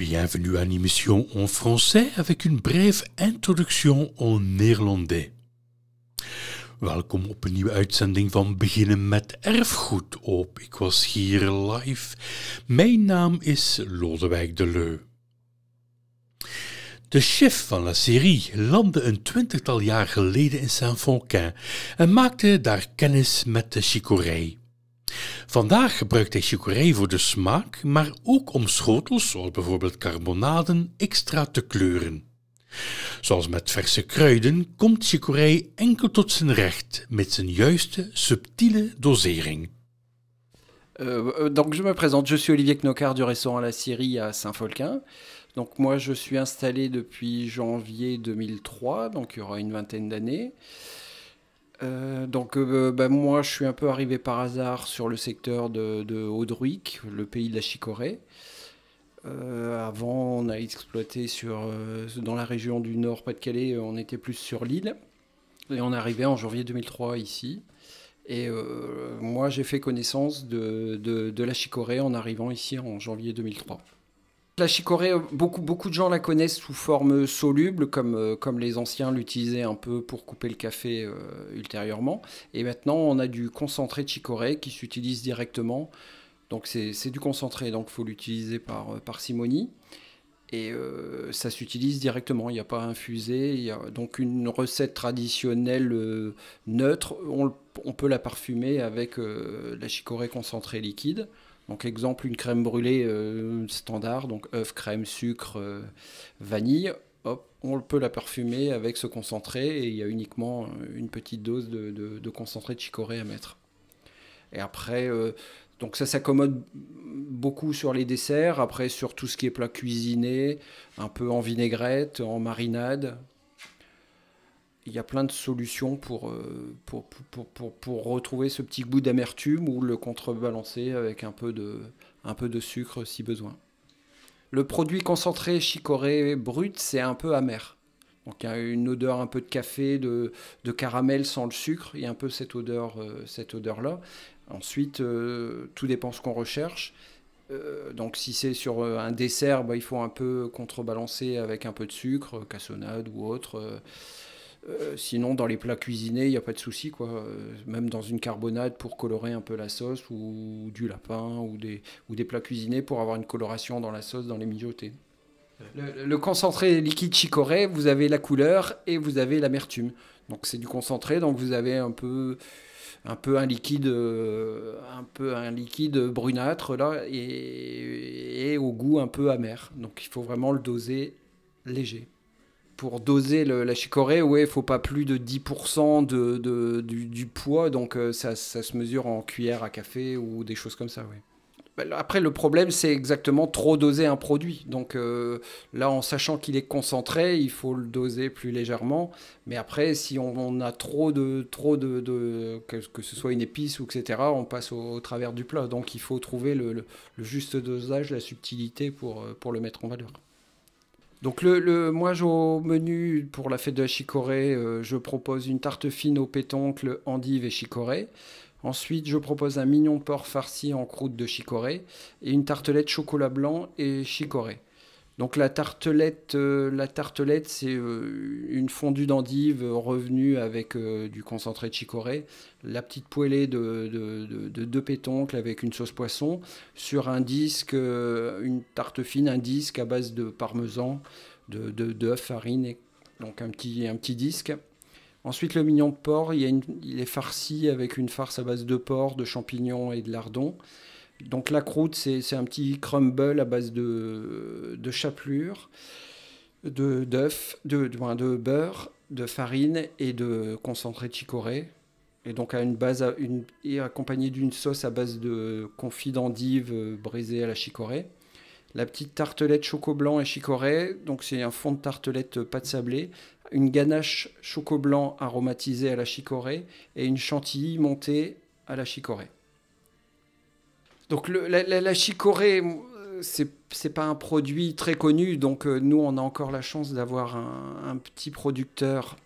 Bienvenue à l'émission en français avec une brève introduction en néerlandais. Welkom op een nieuwe uitzending van Beginnen met Erfgoed op Ik Was Hier Live. Mijn naam is Lodewijk Deleu. De chef van la serie landde een twintigtal jaar geleden in Saint-Fonquin en maakte daar kennis met de chicorée. Vandaag gebruikt hij chicorée voor de smaak, maar ook om schotels, zoals bijvoorbeeld carbonaden, extra te kleuren. Zoals met verse kruiden komt chicorée enkel tot zijn recht met zijn juiste, subtiele dosering. Euh, donc je me présente, je suis Olivier Knocard du restaurant La Syrie à Saint-Folquin. Donc moi je suis installé depuis janvier 2003, donc il y aura une vingtaine d'années. Euh, donc euh, bah, moi je suis un peu arrivé par hasard sur le secteur de, de le pays de la chicorée. Euh, avant on a exploité sur, dans la région du Nord Pas-de-Calais, on était plus sur l'île. Et on arrivait en janvier 2003 ici. Et moi j'ai fait connaissance de, de la chicorée en arrivant ici en janvier 2003. La chicorée, beaucoup, beaucoup de gens la connaissent sous forme soluble, comme, euh, les anciens l'utilisaient un peu pour couper le café euh, ultérieurement. Et maintenant, on a du concentré de chicorée qui s'utilise directement. Donc, c'est du concentré, donc il faut l'utiliser par euh, simonie. Et ça s'utilise directement, il n'y a pas infusé. Il y a donc une recette traditionnelle neutre, on, peut la parfumer avec la chicorée concentrée liquide. Donc exemple, une crème brûlée euh, standard, donc œuf, crème, sucre, euh, vanille. Hop, on peut la parfumer avec ce concentré et il y a uniquement euh, une petite dose de, concentré de chicorée à mettre. Et après, donc ça s'accommode beaucoup sur les desserts, après sur tout ce qui est plat cuisiné, un peu en vinaigrette, en marinade, il y a plein de solutions pour, pour, pour, pour, pour retrouver ce petit goût d'amertume ou le contrebalancer avec un peu, de, un peu de sucre si besoin. Le produit concentré chicoré brut, c'est un peu amer. Donc il y a une odeur un peu de café, de, de caramel sans le sucre, il y a un peu cette odeur, cette odeur-là. Ensuite, tout dépend ce qu'on recherche donc si c'est sur un dessert, il faut un peu contrebalancer avec un peu de sucre, cassonade ou autre. Euh, sinon, dans les plats cuisinés, il n'y a pas de souci, quoi. Euh, même dans une carbonade pour colorer un peu la sauce, ou du lapin, ou des, plats cuisinés pour avoir une coloration dans la sauce, dans les mijotés. Le, concentré liquide chicorée, vous avez la couleur et vous avez l'amertume. Donc c'est du concentré, donc vous avez un peu un liquide euh, un peu un liquide brunâtre là et au goût un peu amer. Donc il faut vraiment le doser léger pour doser la chicorée, ouais, il faut pas plus de 10% du, poids, donc euh, ça, se mesure en cuillère à café ou des choses comme ça, bah, Après, le problème, c'est exactement trop doser un produit. Donc euh, là, en sachant qu'il est concentré, il faut le doser plus légèrement. Mais après, si on, a trop de, trop de, de que, que, ce soit une épice ou etc., on passe au, travers du plat. Donc il faut trouver le, juste dosage, la subtilité pour euh, le mettre en valeur. Donc le, le, moi au menu pour la fête de la chicorée, euh, je propose une tarte fine aux pétoncles, endive et chicorée. Ensuite, je propose un mignon porc farci en croûte de chicorée et une tartelette chocolat blanc et chicorée. Donc la tartelette, euh, la tartelette, c'est euh, une fondue d'endive euh, revenue avec du concentré de chicorée, la petite poêlée de, deux pétoncles avec une sauce poisson sur un disque, une tarte fine, un disque à base de parmesan, de d'œufs, farine et donc un petit disque. Ensuite le mignon de porc, il, il est farci avec une farce à base de porc, de champignons et de lardons. Donc la croûte, c'est un petit crumble à base de, de chapelure, de d'œuf, de, ben, de, beurre, de farine et de concentré de chicorée. Et donc à une base à une, et accompagné d'une sauce à base de confit d'endive euh, brisée à la chicorée. La petite tartelette choco blanc et chicorée, donc c'est un fond de tartelette euh, pâte sablée, une ganache choco blanc aromatisée à la chicorée et une chantilly montée à la chicorée. Donc la, la, chicorée, euh, c'est n'est pas un produit très connu, donc euh, nous, on a encore la chance d'avoir un, petit producteur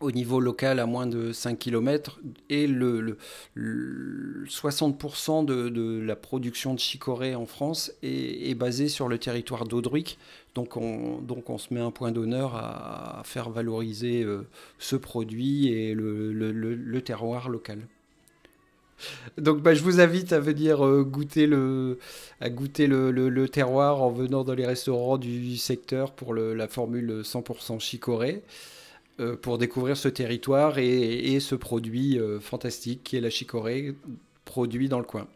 au niveau local à moins de 5 km et le, 60% de, la production de chicorée en France est, basée sur le territoire d'Audruic. Donc on, se met un point d'honneur à, faire valoriser euh, ce produit et le terroir local. Donc bah, je vous invite à venir euh, goûter le, à goûter le, terroir en venant dans les restaurants du secteur pour la formule 100% chicorée, euh, pour découvrir ce territoire et, ce produit euh, fantastique qui est la chicorée produit dans le coin.